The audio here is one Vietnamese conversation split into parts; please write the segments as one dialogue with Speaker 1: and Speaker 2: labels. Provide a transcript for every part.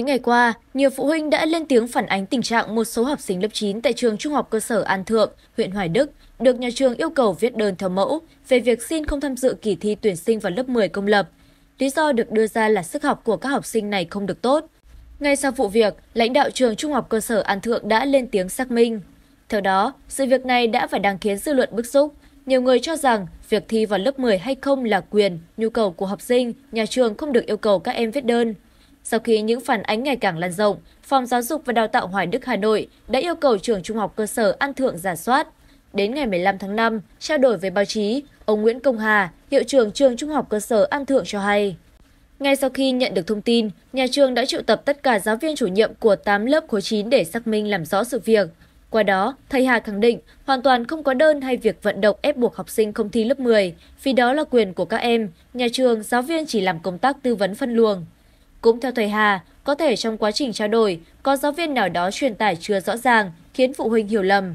Speaker 1: những ngày qua, nhiều phụ huynh đã lên tiếng phản ánh tình trạng một số học sinh lớp 9 tại trường Trung học cơ sở An Thượng, huyện Hoài Đức được nhà trường yêu cầu viết đơn theo mẫu về việc xin không tham dự kỳ thi tuyển sinh vào lớp 10 công lập. Lý do được đưa ra là sức học của các học sinh này không được tốt. Ngay sau vụ việc, lãnh đạo trường Trung học cơ sở An Thượng đã lên tiếng xác minh. Theo đó, sự việc này đã và đang khiến dư luận bức xúc. Nhiều người cho rằng việc thi vào lớp 10 hay không là quyền, nhu cầu của học sinh, nhà trường không được yêu cầu các em viết đơn sau khi những phản ánh ngày càng lan rộng phòng giáo dục và đào tạo hoài đức hà nội đã yêu cầu trường trung học cơ sở an thượng giả soát đến ngày 15 tháng 5, trao đổi với báo chí, ông Nguyễn Công Hà, hiệu trưởng trường Trung học cơ sở An Thượng cho hay. Ngay sau khi nhận được thông tin, nhà trường đã triệu tập tất cả giáo viên chủ nhiệm của 8 lớp khối 9 để xác minh làm rõ sự việc. Qua đó, thầy Hà khẳng định hoàn toàn không có đơn hay việc vận động ép buộc học sinh không thi lớp 10, vì đó là quyền của các em, nhà trường, giáo viên chỉ làm công tác tư vấn phân luồng, cũng theo thầy hà có thể trong quá trình trao đổi có giáo viên nào đó truyền tải chưa rõ ràng khiến phụ huynh hiểu lầm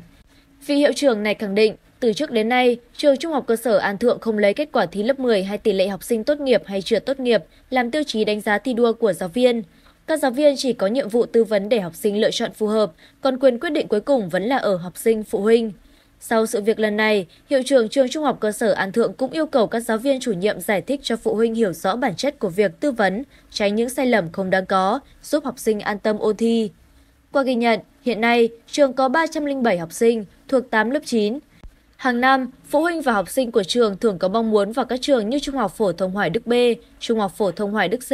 Speaker 1: vì hiệu trưởng này khẳng định từ trước đến nay trường trung học cơ sở an thượng không lấy kết quả thi lớp 10 hay tỷ lệ học sinh tốt nghiệp hay chưa tốt nghiệp làm tiêu chí đánh giá thi đua của giáo viên các giáo viên chỉ có nhiệm vụ tư vấn để học sinh lựa chọn phù hợp còn quyền quyết định cuối cùng vẫn là ở học sinh phụ huynh sau sự việc lần này hiệu trưởng trường trung học cơ sở an thượng cũng yêu cầu các giáo viên chủ nhiệm giải thích cho phụ huynh hiểu rõ bản chất của việc tư vấn tránh những sai lầm không đáng có giúp học sinh an tâm ôn thi qua ghi nhận hiện nay trường có 307 học sinh thuộc 8 lớp 9 Hàng năm, phụ huynh và học sinh của trường thường có mong muốn vào các trường như Trung học phổ thông Hoài Đức B, Trung học phổ thông Hoài Đức C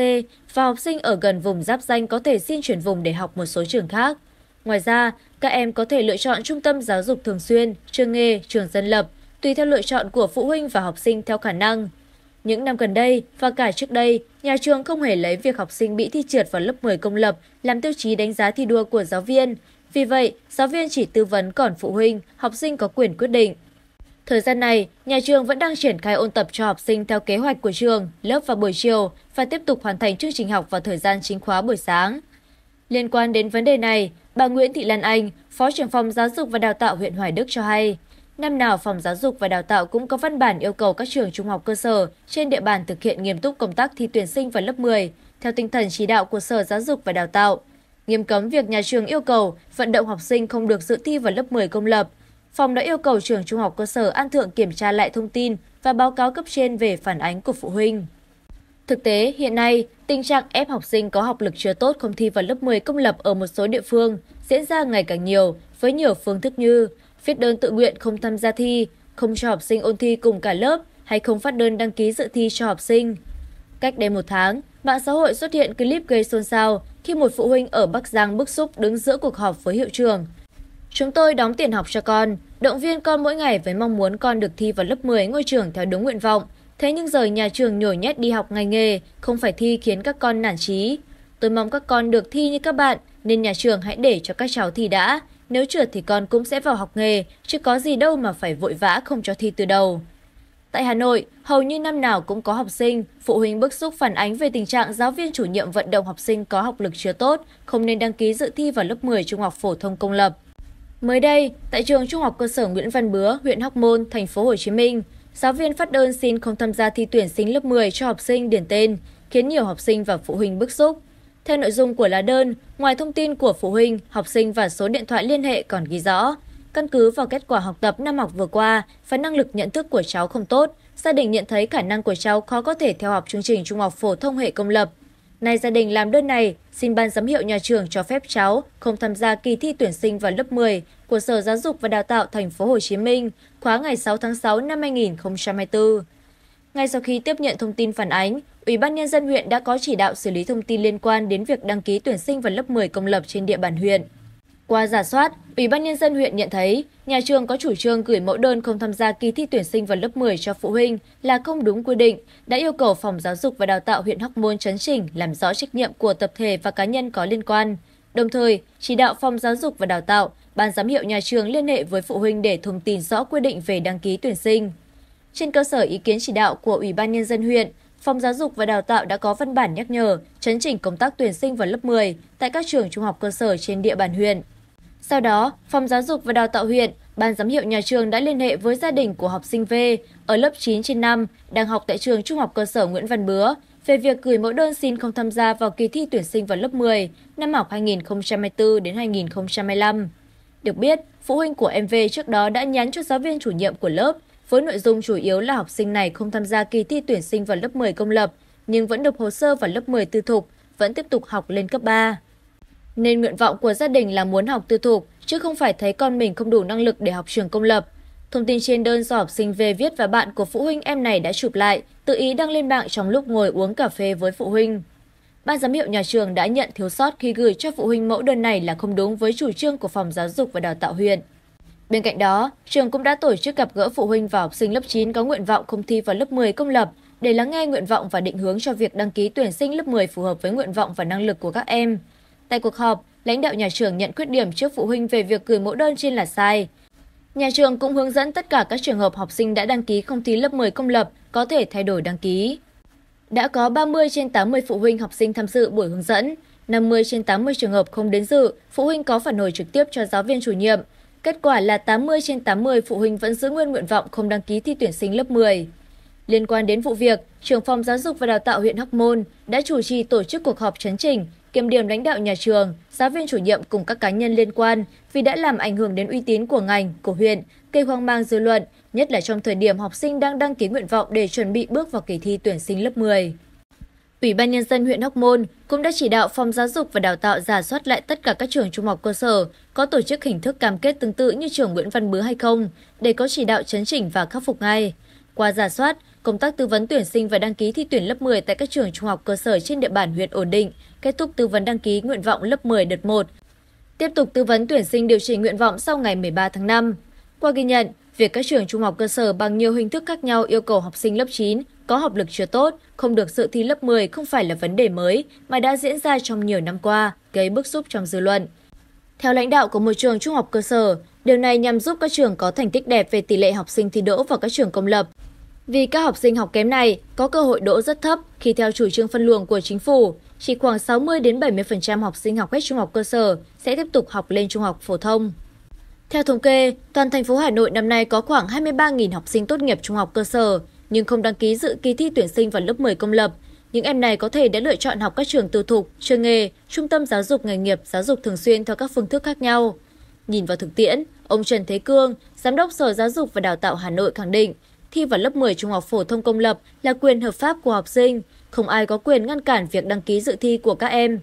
Speaker 1: và học sinh ở gần vùng giáp danh có thể xin chuyển vùng để học một số trường khác ngoài ra các em có thể lựa chọn trung tâm giáo dục thường xuyên trường nghề trường dân lập tùy theo lựa chọn của phụ huynh và học sinh theo khả năng những năm gần đây và cả trước đây nhà trường không hề lấy việc học sinh bị thi trượt vào lớp 10 công lập làm tiêu chí đánh giá thi đua của giáo viên vì vậy giáo viên chỉ tư vấn còn phụ huynh học sinh có quyền quyết định Thời gian này, nhà trường vẫn đang triển khai ôn tập cho học sinh theo kế hoạch của trường, lớp vào buổi chiều và tiếp tục hoàn thành chương trình học vào thời gian chính khóa buổi sáng. Liên quan đến vấn đề này, Bà Nguyễn Thị Lan Anh, Phó trưởng phòng Giáo dục và Đào tạo huyện Hoài Đức cho hay, năm nào phòng giáo dục và đào tạo cũng có văn bản yêu cầu các trường trung học cơ sở trên địa bàn thực hiện nghiêm túc công tác thi tuyển sinh vào lớp 10 theo tinh thần chỉ đạo của Sở Giáo dục và Đào tạo, nghiêm cấm việc nhà trường yêu cầu vận động học sinh không được dự thi vào lớp 10 công lập. Phòng đã yêu cầu trường trung học cơ sở An Thượng kiểm tra lại thông tin và báo cáo cấp trên về phản ánh của phụ huynh. Thực tế, hiện nay, tình trạng ép học sinh có học lực chưa tốt không thi vào lớp 10 công lập ở một số địa phương diễn ra ngày càng nhiều với nhiều phương thức như viết đơn tự nguyện không tham gia thi, không cho học sinh ôn thi cùng cả lớp hay không phát đơn đăng ký dự thi cho học sinh. Cách đây một tháng, mạng xã hội xuất hiện clip gây xôn xao khi một phụ huynh ở Bắc Giang bức xúc đứng giữa cuộc họp với hiệu trường. Chúng tôi đóng tiền học cho con, động viên con mỗi ngày với mong muốn con được thi vào lớp 10 ngôi trường theo đúng nguyện vọng, thế nhưng rời nhà trường nhồi nhét đi học ngành nghề không phải thi khiến các con nản trí tôi mong các con được thi như các bạn nên nhà trường hãy để cho các cháu thi đã nếu trượt thì con cũng sẽ vào học nghề chứ có gì đâu mà phải vội vã không cho thi từ đầu Tại Hà Nội, hầu như năm nào cũng có học sinh, phụ huynh bức xúc phản ánh về tình trạng giáo viên chủ nhiệm vận động học sinh có học lực chưa tốt, không nên đăng ký dự thi vào lớp 10 trung học phổ thông công lập. Mới đây, tại trường Trung học cơ sở Nguyễn Văn Bứa, huyện Hóc Môn, thành phố Hồ Chí Minh, giáo viên phát đơn xin không tham gia thi tuyển sinh lớp 10 cho học sinh điển tên, khiến nhiều học sinh và phụ huynh bức xúc. Theo nội dung của lá đơn, ngoài thông tin của phụ huynh, học sinh và số điện thoại liên hệ còn ghi rõ, căn cứ vào kết quả học tập năm học vừa qua và năng lực nhận thức của cháu không tốt, gia đình nhận thấy khả năng của cháu khó có thể theo học chương trình trung học phổ thông hệ công lập Nay gia đình làm đơn này, xin ban giám hiệu nhà trường cho phép cháu không tham gia kỳ thi tuyển sinh vào lớp 10 của Sở Giáo dục và Đào tạo Thành phố Hồ Chí Minh khóa ngày 6 tháng 6 năm 2024. Ngay sau khi tiếp nhận thông tin phản ánh, Ủy ban nhân dân huyện đã có chỉ đạo xử lý thông tin liên quan đến việc đăng ký tuyển sinh vào lớp 10 công lập trên địa bàn huyện qua giả soát ủy ban nhân dân huyện nhận thấy nhà trường có chủ trương gửi mẫu đơn không tham gia kỳ thi tuyển sinh vào lớp 10 cho phụ huynh là không đúng quy định đã yêu cầu phòng giáo dục và đào tạo huyện hóc môn chấn chỉnh làm rõ trách nhiệm của tập thể và cá nhân có liên quan đồng thời chỉ đạo phòng giáo dục và đào tạo ban giám hiệu nhà trường liên hệ với phụ huynh để thông tin rõ quy định về đăng ký tuyển sinh trên cơ sở ý kiến chỉ đạo của ủy ban nhân dân huyện Phòng Giáo dục và Đào tạo đã có văn bản nhắc nhở, chấn chỉnh công tác tuyển sinh vào lớp 10 tại các trường trung học cơ sở trên địa bàn huyện sau đó phòng giáo dục và đào tạo huyện ban giám hiệu nhà trường đã liên hệ với gia đình của học sinh v ở lớp 9 trên năm đang học tại trường trung học cơ sở nguyễn văn bứa về việc gửi mẫu đơn xin không tham gia vào kỳ thi tuyển sinh vào lớp 10 năm học 2024 đến 2025. Được biết, phụ huynh của em V trước đó đã nhắn cho giáo viên chủ nhiệm của lớp với nội dung chủ yếu là học sinh này không tham gia kỳ thi tuyển sinh vào lớp 10 công lập nhưng vẫn nộp hồ sơ vào lớp 10 tư thục, vẫn tiếp tục học lên cấp 3 nên nguyện vọng của gia đình là muốn học tư thục chứ không phải thấy con mình không đủ năng lực để học trường công lập thông tin trên đơn do học sinh về viết và bạn của phụ huynh em này đã chụp lại tự ý đăng lên mạng trong lúc ngồi uống cà phê với phụ huynh ban giám hiệu nhà trường đã nhận thiếu sót khi gửi cho phụ huynh mẫu đơn này là không đúng với chủ trương của phòng giáo dục và đào tạo huyện bên cạnh đó trường cũng đã tổ chức gặp gỡ phụ huynh và học sinh lớp 9 có nguyện vọng không thi vào lớp 10 công lập để lắng nghe nguyện vọng và định hướng cho việc đăng ký tuyển sinh lớp 10 phù hợp với nguyện vọng và năng lực của các em tại cuộc họp lãnh đạo nhà trường nhận khuyết điểm trước phụ huynh về việc gửi mẫu đơn trên là sai nhà trường cũng hướng dẫn tất cả các trường hợp học sinh đã đăng ký không thi lớp 10 công lập có thể thay đổi đăng ký đã có 30 trên 80 phụ huynh học sinh tham dự buổi hướng dẫn 50 trên 80 trường hợp không đến dự phụ huynh có phản hồi trực tiếp cho giáo viên chủ nhiệm Kết quả là 80 trên 80 phụ huynh vẫn giữ nguyên nguyện vọng không đăng ký thi tuyển sinh lớp 10. Liên quan đến vụ việc, trưởng phòng giáo dục và đào tạo huyện Hóc Môn đã chủ trì tổ chức cuộc họp chấn trình kiểm điểm lãnh đạo nhà trường giáo viên chủ nhiệm cùng các cá nhân liên quan vì đã làm ảnh hưởng đến uy tín của ngành của huyện gây hoang mang dư luận nhất là trong thời điểm học sinh đang đăng ký nguyện vọng để chuẩn bị bước vào kỳ thi tuyển sinh lớp 10. Ủy ban Nhân dân huyện Hóc Môn cũng đã chỉ đạo Phòng Giáo dục và Đào tạo giả soát lại tất cả các trường trung học cơ sở có tổ chức hình thức cam kết tương tự như trường Nguyễn Văn Bứa hay không để có chỉ đạo chấn chỉnh và khắc phục ngay. Qua giả soát, công tác tư vấn tuyển sinh và đăng ký thi tuyển lớp 10 tại các trường trung học cơ sở trên địa bàn huyện ổn định kết thúc tư vấn đăng ký nguyện vọng lớp 10 đợt một tiếp tục tư vấn tuyển sinh điều chỉnh nguyện vọng sau ngày 13 tháng 5. Qua ghi nhận, việc các trường trung học cơ sở bằng nhiều hình thức khác nhau yêu cầu học sinh lớp 9 có học lực chưa tốt, không được dự thi lớp 10 không phải là vấn đề mới mà đã diễn ra trong nhiều năm qua, gây bức xúc trong dư luận. Theo lãnh đạo của một trường trung học cơ sở, điều này nhằm giúp các trường có thành tích đẹp về tỷ lệ học sinh thi đỗ vào các trường công lập vì các học sinh học kém này có cơ hội đỗ rất thấp khi theo chủ trương phân luồng của chính phủ, chỉ khoảng 60 đến 70% học sinh học hết trung học cơ sở sẽ tiếp tục học lên trung học phổ thông. Theo thống kê, toàn thành phố Hà Nội năm nay có khoảng 23.000 học sinh tốt nghiệp trung học cơ sở nhưng không đăng ký dự kỳ thi tuyển sinh vào lớp 10 công lập. Những em này có thể đã lựa chọn học các trường tư thục, trường nghề, trung tâm giáo dục nghề nghiệp, giáo dục thường xuyên theo các phương thức khác nhau. Nhìn vào thực tiễn, ông Trần Thế Cương, giám đốc Sở Giáo dục và Đào tạo Hà Nội khẳng định, thi vào lớp 10 trung học phổ thông công lập là quyền hợp pháp của học sinh, không ai có quyền ngăn cản việc đăng ký dự thi của các em.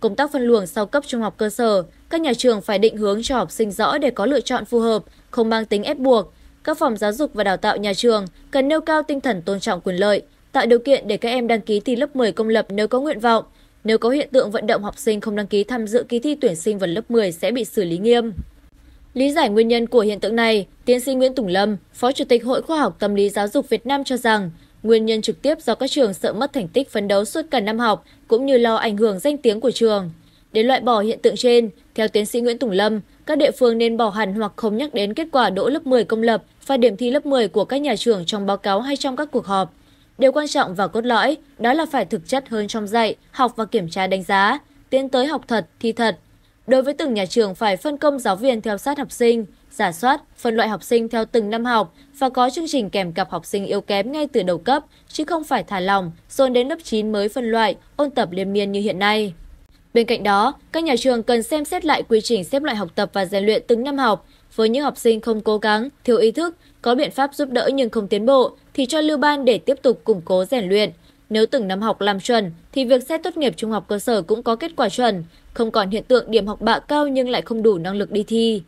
Speaker 1: Công tác phân luồng sau cấp trung học cơ sở, các nhà trường phải định hướng cho học sinh rõ để có lựa chọn phù hợp, không mang tính ép buộc. Các phòng giáo dục và đào tạo nhà trường cần nêu cao tinh thần tôn trọng quyền lợi, tạo điều kiện để các em đăng ký thi lớp 10 công lập nếu có nguyện vọng. Nếu có hiện tượng vận động học sinh không đăng ký tham dự kỳ thi tuyển sinh vào lớp 10 sẽ bị xử lý nghiêm lý giải nguyên nhân của hiện tượng này tiến sĩ nguyễn tùng lâm phó chủ tịch hội khoa học tâm lý giáo dục việt nam cho rằng nguyên nhân trực tiếp do các trường sợ mất thành tích phấn đấu suốt cả năm học cũng như lo ảnh hưởng danh tiếng của trường để loại bỏ hiện tượng trên theo tiến sĩ nguyễn tùng lâm các địa phương nên bỏ hẳn hoặc không nhắc đến kết quả đỗ lớp 10 công lập và điểm thi lớp 10 của các nhà trường trong báo cáo hay trong các cuộc họp điều quan trọng và cốt lõi đó là phải thực chất hơn trong dạy học và kiểm tra đánh giá tiến tới học thật thi thật đối với từng nhà trường phải phân công giáo viên theo sát học sinh giả soát phân loại học sinh theo từng năm học và có chương trình kèm cặp học sinh yếu kém ngay từ đầu cấp chứ không phải thả lòng dồn đến lớp 9 mới phân loại ôn tập liên miên như hiện nay bên cạnh đó các nhà trường cần xem xét lại quy trình xếp loại học tập và rèn luyện từng năm học với những học sinh không cố gắng thiếu ý thức có biện pháp giúp đỡ nhưng không tiến bộ thì cho lưu ban để tiếp tục củng cố rèn luyện nếu từng năm học làm chuẩn thì việc xét tốt nghiệp trung học cơ sở cũng có kết quả chuẩn không còn hiện tượng điểm học bạ cao nhưng lại không đủ năng lực đi thi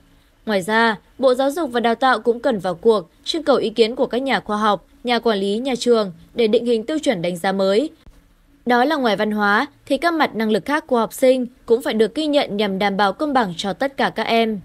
Speaker 1: ngoài ra bộ giáo dục và đào tạo cũng cần vào cuộc trưng cầu ý kiến của các nhà khoa học nhà quản lý nhà trường để định hình tiêu chuẩn đánh giá mới đó là ngoài văn hóa thì các mặt năng lực khác của học sinh cũng phải được ghi nhận nhằm đảm bảo công bằng cho tất cả các em